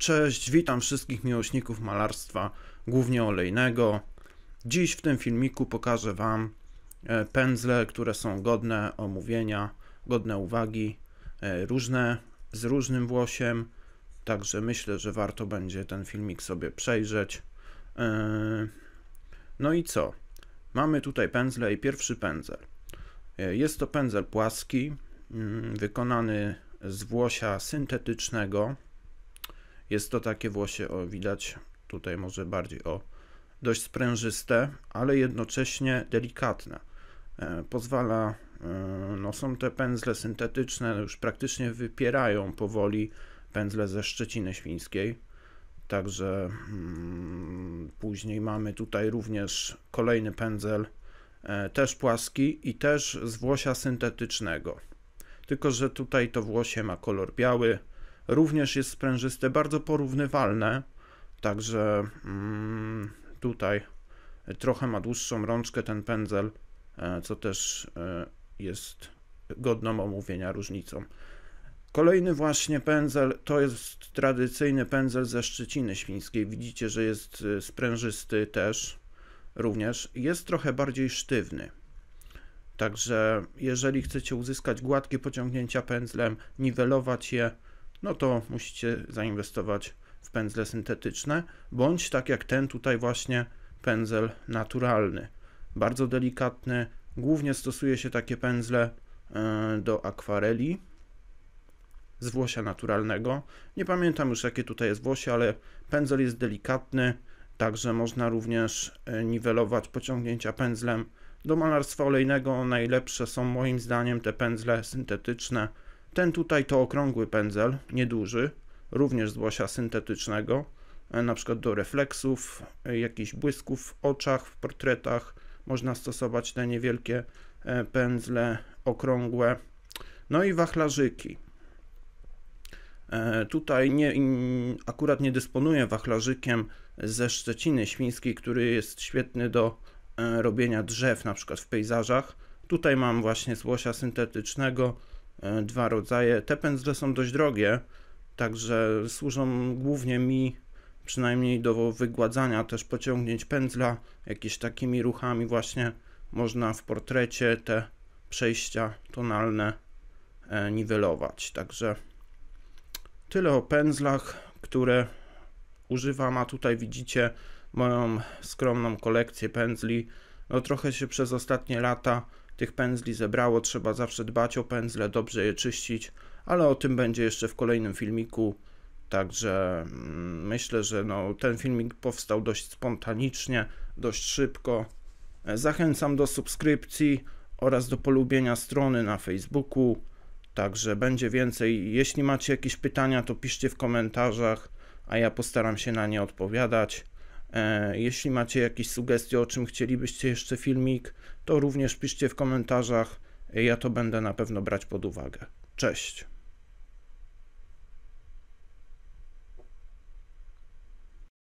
Cześć, witam wszystkich miłośników malarstwa, głównie olejnego. Dziś w tym filmiku pokażę Wam e, pędzle, które są godne omówienia, godne uwagi, e, różne, z różnym włosiem, także myślę, że warto będzie ten filmik sobie przejrzeć. E, no i co? Mamy tutaj pędzle i pierwszy pędzel. Jest to pędzel płaski, mm, wykonany z włosia syntetycznego, jest to takie włosie, o widać tutaj może bardziej, o dość sprężyste, ale jednocześnie delikatne. E, pozwala, e, no są te pędzle syntetyczne, już praktycznie wypierają powoli pędzle ze Szczeciny Świńskiej. Także mm, później mamy tutaj również kolejny pędzel, e, też płaski i też z włosia syntetycznego. Tylko, że tutaj to włosie ma kolor biały, również jest sprężyste, bardzo porównywalne, także mm, tutaj trochę ma dłuższą rączkę ten pędzel, e, co też e, jest godną omówienia różnicą. Kolejny właśnie pędzel to jest tradycyjny pędzel ze Szczeciny Świńskiej. Widzicie, że jest e, sprężysty też również. Jest trochę bardziej sztywny. Także jeżeli chcecie uzyskać gładkie pociągnięcia pędzlem, niwelować je, no to musicie zainwestować w pędzle syntetyczne, bądź tak jak ten tutaj właśnie pędzel naturalny. Bardzo delikatny, głównie stosuje się takie pędzle e, do akwareli z włosia naturalnego. Nie pamiętam już jakie tutaj jest włosie, ale pędzel jest delikatny, także można również e, niwelować pociągnięcia pędzlem do malarstwa olejnego. Najlepsze są moim zdaniem te pędzle syntetyczne, ten tutaj to okrągły pędzel, nieduży, również z łosia syntetycznego, e, na przykład do refleksów, e, jakichś błysków w oczach, w portretach. Można stosować te niewielkie e, pędzle okrągłe. No i wachlarzyki. Tutaj nie, akurat nie dysponuję wachlarzykiem ze Szczeciny Świńskiej, który jest świetny do robienia drzew, na przykład w pejzażach. Tutaj mam właśnie z łosia syntetycznego, E, dwa rodzaje. Te pędzle są dość drogie, także służą głównie mi przynajmniej do wygładzania też pociągnięć pędzla. Jakimiś takimi ruchami właśnie można w portrecie te przejścia tonalne e, niwelować. Także tyle o pędzlach, które używam, a tutaj widzicie moją skromną kolekcję pędzli. No trochę się przez ostatnie lata tych pędzli zebrało, trzeba zawsze dbać o pędzle, dobrze je czyścić, ale o tym będzie jeszcze w kolejnym filmiku. Także mm, myślę, że no, ten filmik powstał dość spontanicznie, dość szybko. E, zachęcam do subskrypcji oraz do polubienia strony na Facebooku. Także będzie więcej. Jeśli macie jakieś pytania, to piszcie w komentarzach, a ja postaram się na nie odpowiadać. E, jeśli macie jakieś sugestie, o czym chcielibyście jeszcze filmik, to również piszcie w komentarzach. Ja to będę na pewno brać pod uwagę. Cześć!